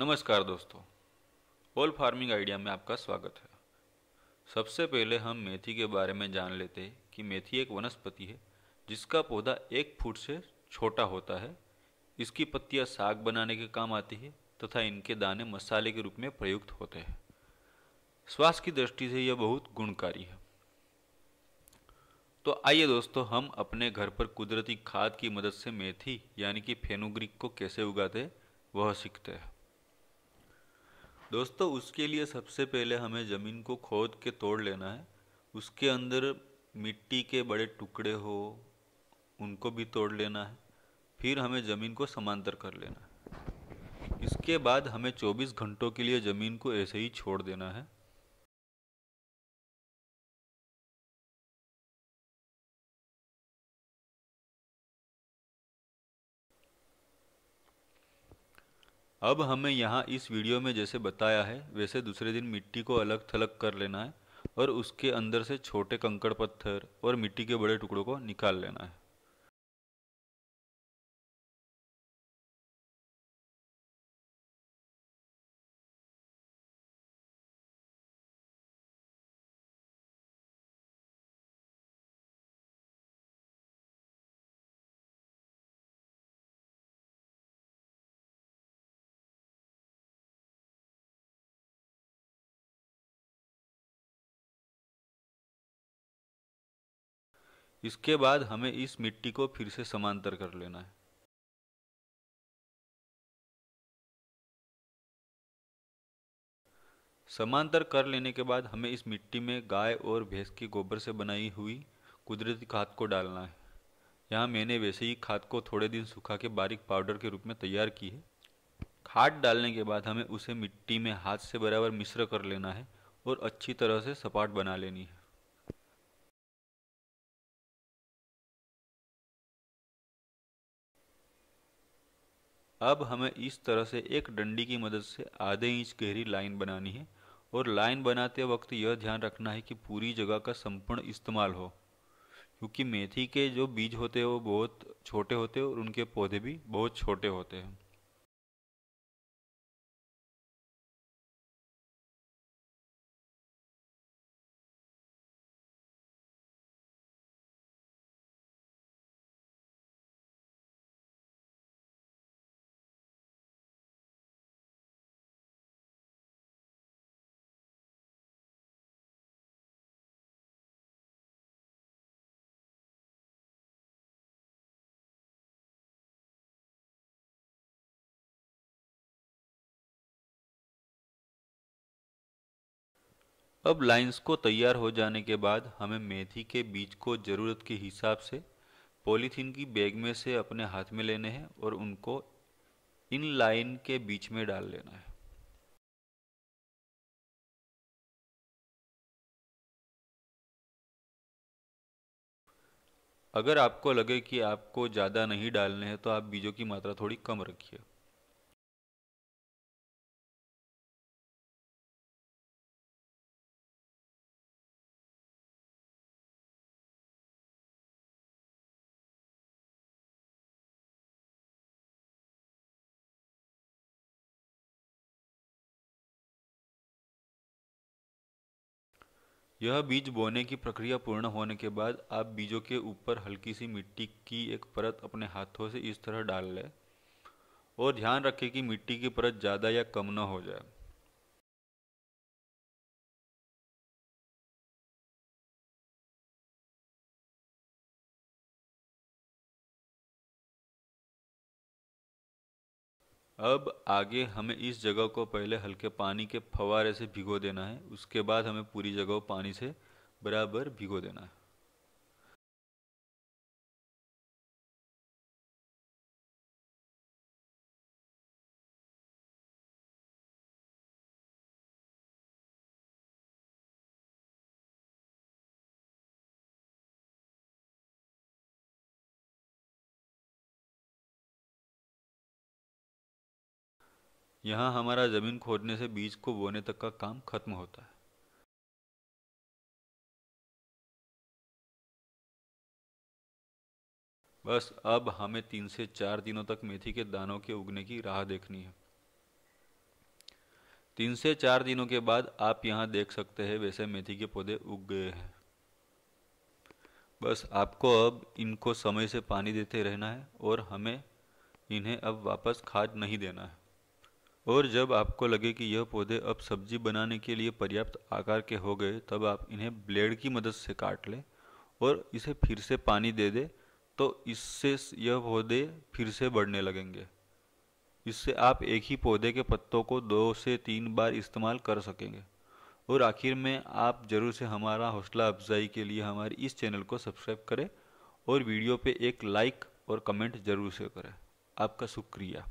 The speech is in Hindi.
नमस्कार दोस्तों ऑल फार्मिंग आइडिया में आपका स्वागत है सबसे पहले हम मेथी के बारे में जान लेते हैं कि मेथी एक वनस्पति है जिसका पौधा एक फुट से छोटा होता है इसकी पत्तियां साग बनाने के काम आती है तथा इनके दाने मसाले के रूप में प्रयुक्त होते हैं स्वास्थ्य की दृष्टि से यह बहुत गुणकारी है तो आइए दोस्तों हम अपने घर पर कुदरती खाद की मदद से मेथी यानी कि फेनुग्रिक को कैसे उगाते हैं वह सीखते हैं दोस्तों उसके लिए सबसे पहले हमें ज़मीन को खोद के तोड़ लेना है उसके अंदर मिट्टी के बड़े टुकड़े हो उनको भी तोड़ लेना है फिर हमें ज़मीन को समांतर कर लेना है इसके बाद हमें 24 घंटों के लिए ज़मीन को ऐसे ही छोड़ देना है अब हमें यहाँ इस वीडियो में जैसे बताया है वैसे दूसरे दिन मिट्टी को अलग थलग कर लेना है और उसके अंदर से छोटे कंकड़ पत्थर और मिट्टी के बड़े टुकड़ों को निकाल लेना है इसके बाद हमें इस मिट्टी को फिर से समांतर कर लेना है समांतर कर लेने के बाद हमें इस मिट्टी में गाय और भैंस के गोबर से बनाई हुई कुदरती खाद को डालना है यहाँ मैंने वैसे ही खाद को थोड़े दिन सुखा के बारीक पाउडर के रूप में तैयार की है खाद डालने के बाद हमें उसे मिट्टी में हाथ से बराबर मिश्र कर लेना है और अच्छी तरह से सपाट बना लेनी है अब हमें इस तरह से एक डंडी की मदद से आधे इंच गहरी लाइन बनानी है और लाइन बनाते वक्त यह ध्यान रखना है कि पूरी जगह का संपूर्ण इस्तेमाल हो क्योंकि मेथी के जो बीज होते हैं वो बहुत छोटे होते हैं और उनके पौधे भी बहुत छोटे होते हैं अब लाइंस को तैयार हो जाने के बाद हमें मेथी के बीज को ज़रूरत के हिसाब से पॉलीथीन की बैग में से अपने हाथ में लेने हैं और उनको इन लाइन के बीच में डाल लेना है अगर आपको लगे कि आपको ज़्यादा नहीं डालने हैं तो आप बीजों की मात्रा थोड़ी कम रखिए यह बीज बोने की प्रक्रिया पूर्ण होने के बाद आप बीजों के ऊपर हल्की सी मिट्टी की एक परत अपने हाथों से इस तरह डाल लें और ध्यान रखें कि मिट्टी की परत ज़्यादा या कम न हो जाए अब आगे हमें इस जगह को पहले हल्के पानी के फवारे से भिगो देना है उसके बाद हमें पूरी जगह पानी से बराबर भिगो देना है यहाँ हमारा ज़मीन खोदने से बीज को बोने तक का काम खत्म होता है बस अब हमें तीन से चार दिनों तक मेथी के दानों के उगने की राह देखनी है तीन से चार दिनों के बाद आप यहाँ देख सकते हैं वैसे मेथी के पौधे उग गए हैं बस आपको अब इनको समय से पानी देते रहना है और हमें इन्हें अब वापस खाद नहीं देना है और जब आपको लगे कि यह पौधे अब सब्जी बनाने के लिए पर्याप्त आकार के हो गए तब आप इन्हें ब्लेड की मदद से काट लें और इसे फिर से पानी दे दें तो इससे यह पौधे फिर से बढ़ने लगेंगे इससे आप एक ही पौधे के पत्तों को दो से तीन बार इस्तेमाल कर सकेंगे और आखिर में आप ज़रूर से हमारा हौसला अफजाई के लिए हमारे इस चैनल को सब्सक्राइब करें और वीडियो पे एक लाइक और कमेंट ज़रूर से करें आपका शुक्रिया